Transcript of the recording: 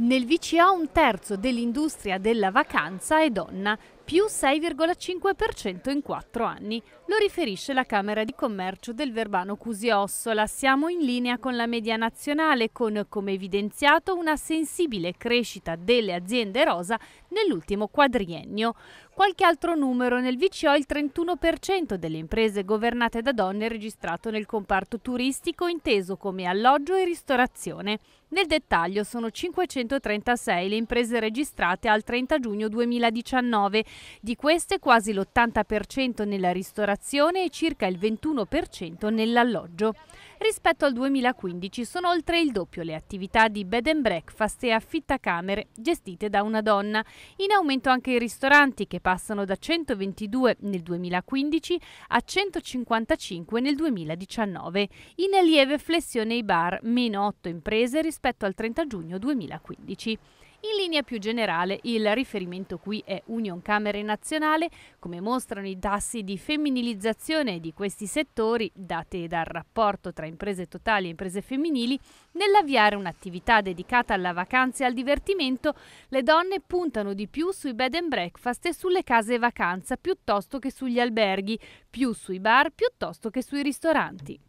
Nel VCA un terzo dell'industria della vacanza è donna più 6,5% in 4 anni. Lo riferisce la Camera di Commercio del Verbano Cusiossola. Siamo in linea con la media nazionale con, come evidenziato, una sensibile crescita delle aziende rosa nell'ultimo quadriennio. Qualche altro numero, nel VCO il 31% delle imprese governate da donne è registrato nel comparto turistico inteso come alloggio e ristorazione. Nel dettaglio sono 536 le imprese registrate al 30 giugno 2019 di queste quasi l'80% nella ristorazione e circa il 21% nell'alloggio. Rispetto al 2015 sono oltre il doppio le attività di bed and breakfast e affittacamere gestite da una donna. In aumento anche i ristoranti che passano da 122 nel 2015 a 155 nel 2019. In lieve flessione i bar, meno 8 imprese rispetto al 30 giugno 2015. In linea più generale il riferimento qui è Union Camere Nazionale, come mostrano i tassi di femminilizzazione di questi settori dati dal rapporto tra imprese totali e imprese femminili, nell'avviare un'attività dedicata alla vacanza e al divertimento, le donne puntano di più sui bed and breakfast e sulle case vacanza piuttosto che sugli alberghi, più sui bar piuttosto che sui ristoranti.